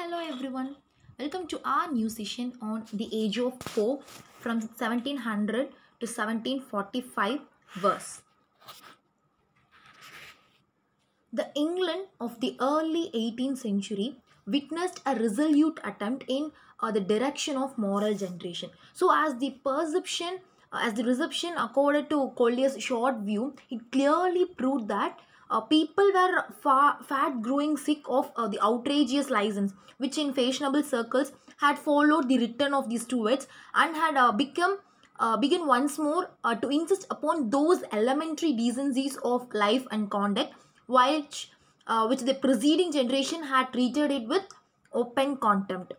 hello everyone welcome to our new session on the age of 4 from 1700 to 1745 verse the england of the early 18th century witnessed a resolute attempt in uh, the direction of moral generation so as the perception uh, as the reception accorded to collier's short view it clearly proved that uh, people were far, fat growing sick of uh, the outrageous license which in fashionable circles had followed the return of these two words and had uh, become uh, begin once more uh, to insist upon those elementary decencies of life and conduct which uh, which the preceding generation had treated it with open contempt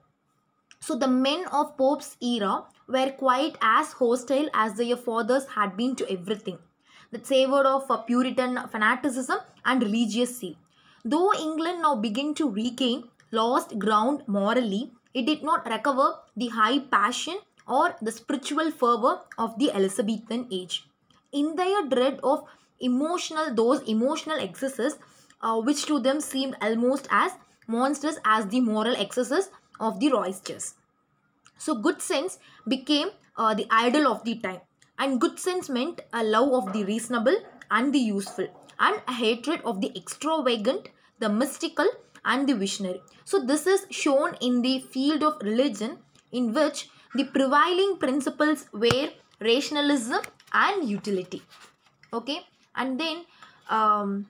so the men of pope's era were quite as hostile as their fathers had been to everything that savored of Puritan fanaticism and religious zeal. Though England now began to regain lost ground morally, it did not recover the high passion or the spiritual fervor of the Elizabethan age. In their dread of emotional, those emotional excesses, uh, which to them seemed almost as monstrous as the moral excesses of the royster's. So good sense became uh, the idol of the time. And good sense meant a love of the reasonable and the useful and a hatred of the extravagant, the mystical and the visionary. So this is shown in the field of religion in which the prevailing principles were rationalism and utility. Okay. And then um,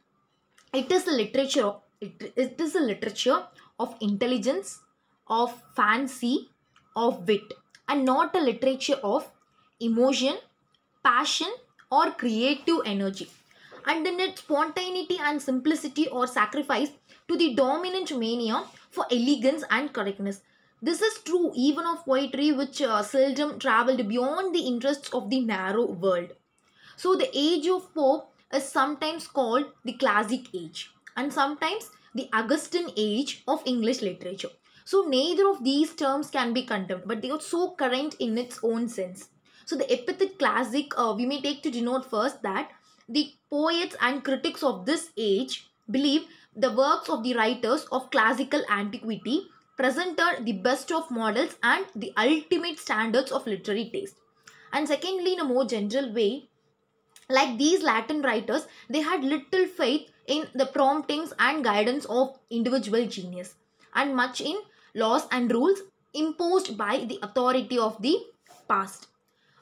it is a literature, it is a literature of intelligence, of fancy, of wit and not a literature of emotion passion or creative energy. And then its spontaneity and simplicity or sacrifice to the dominant mania for elegance and correctness. This is true even of poetry which uh, seldom travelled beyond the interests of the narrow world. So the age of Pope is sometimes called the Classic Age and sometimes the Augustan Age of English literature. So neither of these terms can be condemned but they are so current in its own sense. So the epithet classic uh, we may take to denote first that the poets and critics of this age believe the works of the writers of classical antiquity presented the best of models and the ultimate standards of literary taste. And secondly, in a more general way, like these Latin writers, they had little faith in the promptings and guidance of individual genius and much in laws and rules imposed by the authority of the past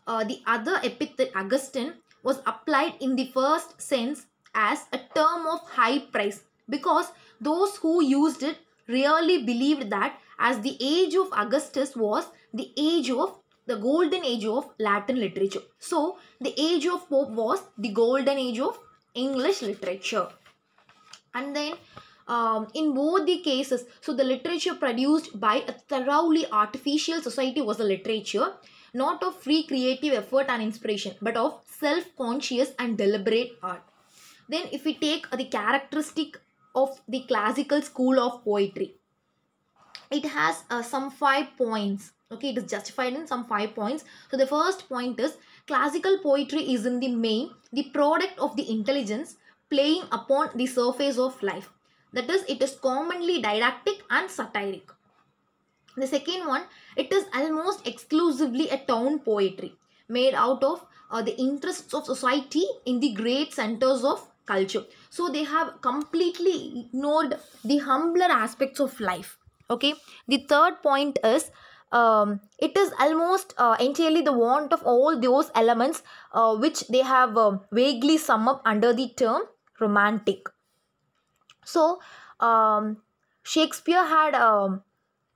uh, the other epithet Augustine was applied in the first sense as a term of high price because those who used it really believed that as the age of Augustus was the age of the golden age of Latin literature. So, the age of Pope was the golden age of English literature. And then um, in both the cases, so the literature produced by a thoroughly artificial society was a literature not of free creative effort and inspiration, but of self-conscious and deliberate art. Then if we take the characteristic of the classical school of poetry, it has uh, some five points. Okay, it is justified in some five points. So the first point is classical poetry is in the main the product of the intelligence playing upon the surface of life. That is, it is commonly didactic and satiric. The second one, it is almost exclusively a town poetry made out of uh, the interests of society in the great centers of culture. So they have completely ignored the humbler aspects of life. Okay. The third point is um, it is almost uh, entirely the want of all those elements uh, which they have um, vaguely sum up under the term romantic. So um, Shakespeare had um,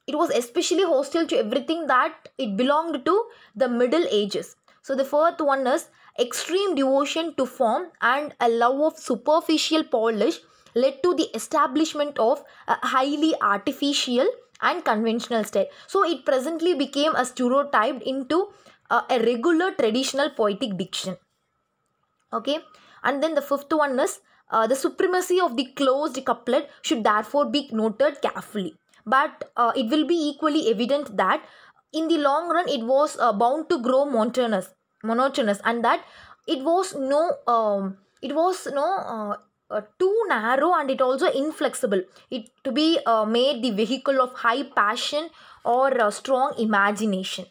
it was especially hostile to everything that it belonged to the Middle Ages. So the fourth one is extreme devotion to form and a love of superficial polish led to the establishment of a highly artificial and conventional style. So it presently became a stereotyped into a, a regular traditional poetic diction. Okay, and then the fifth one is uh, the supremacy of the closed couplet should therefore be noted carefully but uh, it will be equally evident that in the long run it was uh, bound to grow monotonous monotonous and that it was no um, it was no uh, uh too narrow and it also inflexible it to be uh, made the vehicle of high passion or uh, strong imagination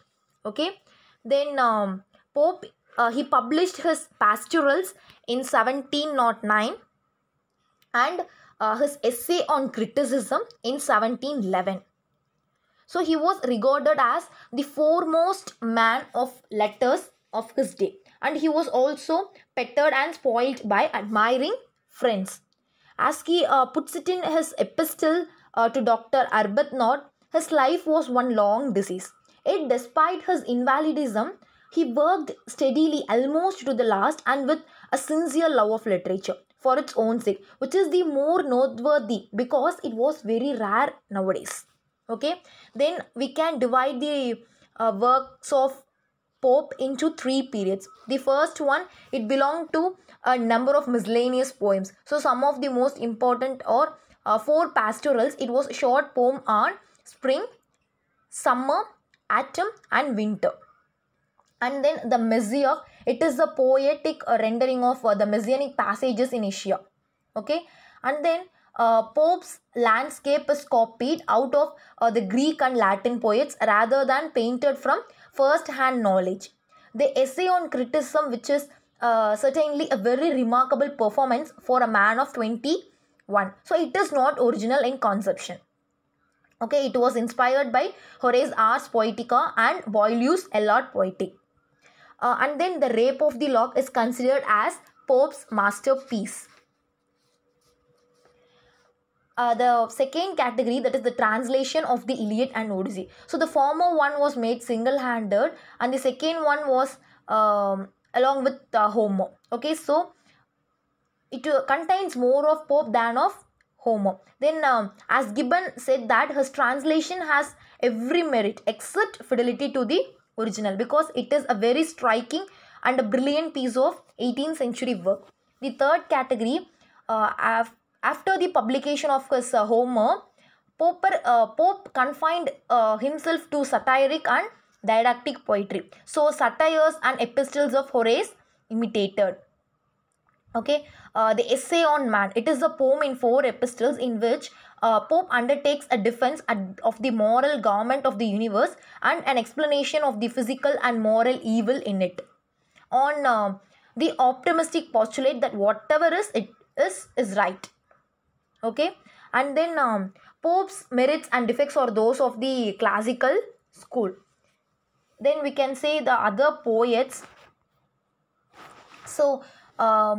okay then um, pope uh, he published his pastorals in 1709 and uh, his essay on criticism in 1711. So he was regarded as the foremost man of letters of his day and he was also petted and spoiled by admiring friends. As he uh, puts it in his epistle uh, to Dr. Arbuthnot, his life was one long disease. Yet despite his invalidism, he worked steadily almost to the last and with a sincere love of literature for its own sake, which is the more noteworthy because it was very rare nowadays. Okay, then we can divide the uh, works of Pope into three periods. The first one, it belonged to a number of miscellaneous poems. So, some of the most important or uh, four pastorals, it was short poem on spring, summer, autumn and winter. And then the Messiah, it is a poetic uh, rendering of uh, the messianic passages in Asia. Okay, and then uh, Pope's landscape is copied out of uh, the Greek and Latin poets rather than painted from first hand knowledge. The essay on criticism, which is uh, certainly a very remarkable performance for a man of 21. So, it is not original in conception. Okay, it was inspired by Horace Ars Poetica and Boileau's Elot Poetic uh, and then the rape of the lock is considered as pope's masterpiece uh, the second category that is the translation of the iliad and odyssey so the former one was made single-handed and the second one was um, along with uh, homer okay so it uh, contains more of pope than of homer then um, as gibbon said that his translation has every merit except fidelity to the original because it is a very striking and a brilliant piece of 18th century work. The third category, uh, after the publication of his uh, Homer, Popper, uh, Pope confined uh, himself to satiric and didactic poetry. So, satires and epistles of Horace imitated okay uh, the essay on man it is a poem in four epistles in which uh, pope undertakes a defense ad- of the moral government of the universe and an explanation of the physical and moral evil in it on uh, the optimistic postulate that whatever is it is is right okay and then um, pope's merits and defects are those of the classical school then we can say the other poets so uh,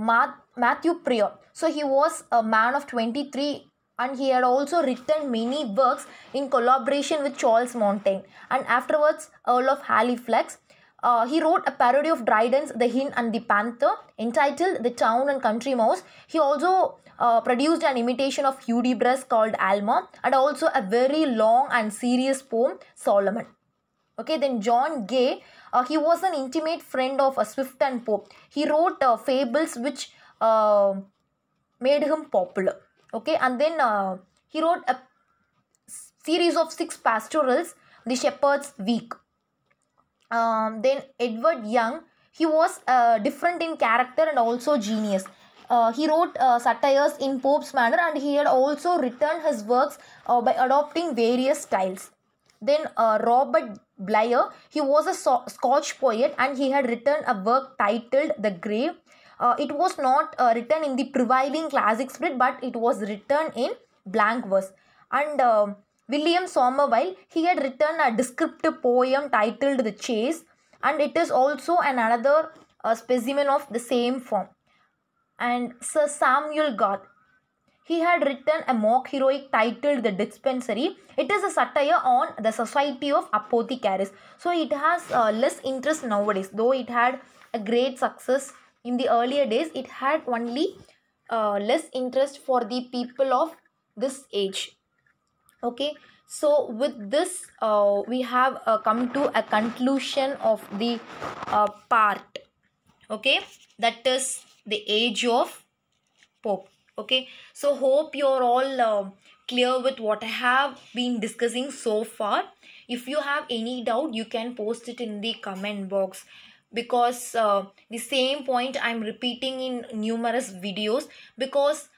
Matthew Prior. So he was a man of 23 and he had also written many works in collaboration with Charles Montaigne and afterwards Earl of Halifax. Uh, he wrote a parody of Dryden's The Hin and the Panther entitled The Town and Country Mouse. He also uh, produced an imitation of Hudibras called Alma and also a very long and serious poem, Solomon okay then john gay uh, he was an intimate friend of uh, and pope he wrote uh, fables which uh, made him popular okay and then uh, he wrote a series of six pastorals the shepherd's week um, then edward young he was uh, different in character and also genius uh, he wrote uh, satires in Pope's manner and he had also written his works uh, by adopting various styles. Then uh, Robert Blyer, he was a so Scotch poet and he had written a work titled The Grave. Uh, it was not uh, written in the prevailing classic spirit, but it was written in blank verse. And uh, William Somerville, he had written a descriptive poem titled The Chase, and it is also another uh, specimen of the same form. And Sir Samuel Garth, he had written a mock heroic titled The Dispensary. It is a satire on the society of apothecaries. So it has uh, less interest nowadays. Though it had a great success in the earlier days, it had only uh, less interest for the people of this age. Okay. So with this, uh, we have uh, come to a conclusion of the uh, part. Okay. That is the age of Pope okay so hope you're all uh, clear with what i have been discussing so far if you have any doubt you can post it in the comment box because uh, the same point i'm repeating in numerous videos because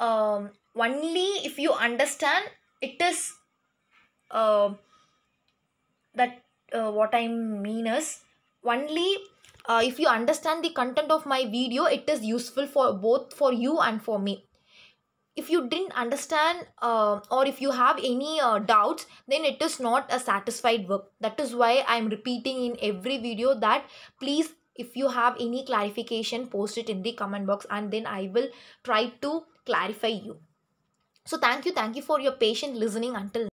um, only if you understand it is uh, that uh, what i mean is only uh, if you understand the content of my video it is useful for both for you and for me if you didn't understand uh, or if you have any uh, doubts then it is not a satisfied work that is why i am repeating in every video that please if you have any clarification post it in the comment box and then i will try to clarify you so thank you thank you for your patient listening until